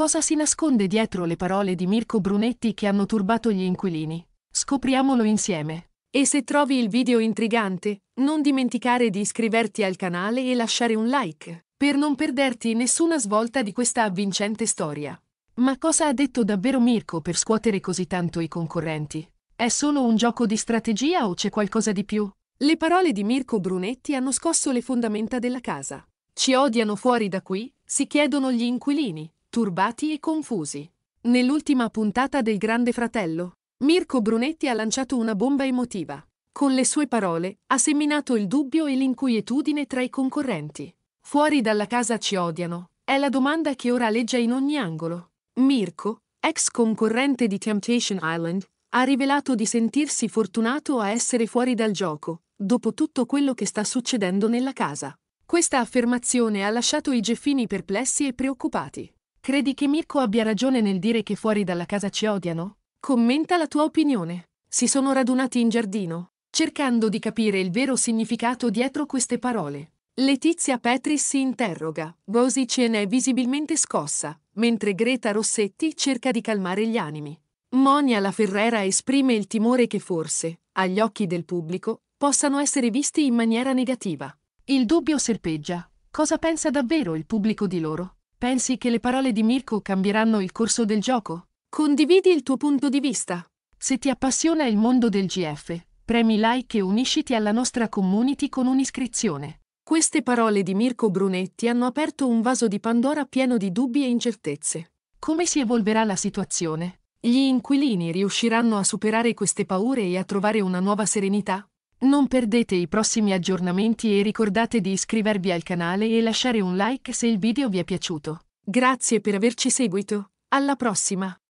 Cosa si nasconde dietro le parole di Mirko Brunetti che hanno turbato gli inquilini? Scopriamolo insieme. E se trovi il video intrigante, non dimenticare di iscriverti al canale e lasciare un like, per non perderti nessuna svolta di questa avvincente storia. Ma cosa ha detto davvero Mirko per scuotere così tanto i concorrenti? È solo un gioco di strategia o c'è qualcosa di più? Le parole di Mirko Brunetti hanno scosso le fondamenta della casa. Ci odiano fuori da qui, si chiedono gli inquilini, turbati e confusi. Nell'ultima puntata del Grande Fratello, Mirko Brunetti ha lanciato una bomba emotiva. Con le sue parole, ha seminato il dubbio e l'inquietudine tra i concorrenti. Fuori dalla casa ci odiano, è la domanda che ora legge in ogni angolo. Mirko, ex concorrente di Temptation Island, ha rivelato di sentirsi fortunato a essere fuori dal gioco, dopo tutto quello che sta succedendo nella casa. Questa affermazione ha lasciato i Geffini perplessi e preoccupati. Credi che Mirko abbia ragione nel dire che fuori dalla casa ci odiano? Commenta la tua opinione. Si sono radunati in giardino, cercando di capire il vero significato dietro queste parole. Letizia Petris si interroga, Bosic ne è visibilmente scossa, mentre Greta Rossetti cerca di calmare gli animi. Monia La Ferrera esprime il timore che forse, agli occhi del pubblico, possano essere visti in maniera negativa. Il dubbio serpeggia. Cosa pensa davvero il pubblico di loro? Pensi che le parole di Mirko cambieranno il corso del gioco? Condividi il tuo punto di vista. Se ti appassiona il mondo del GF, premi like e unisciti alla nostra community con un'iscrizione. Queste parole di Mirko Brunetti hanno aperto un vaso di Pandora pieno di dubbi e incertezze. Come si evolverà la situazione? Gli inquilini riusciranno a superare queste paure e a trovare una nuova serenità? Non perdete i prossimi aggiornamenti e ricordate di iscrivervi al canale e lasciare un like se il video vi è piaciuto. Grazie per averci seguito. Alla prossima!